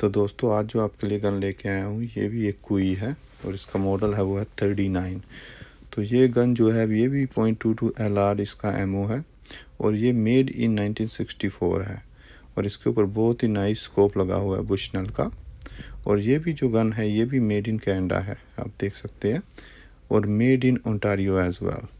तो दोस्तों आज जो आपके लिए गन लेके आया हूँ ये भी एक कुई है और इसका मॉडल है वो है थर्टी नाइन तो ये गन जो है ये भी point two two L R इसका एम ओ है और ये made in nineteen sixty four है और इसके ऊपर बहुत ही नाइस स्कोप लगा हुआ है बुशनल का और ये भी जो गन है ये भी मेड इन कैनेडा है आप देख सकते हैं और made in Ontario as well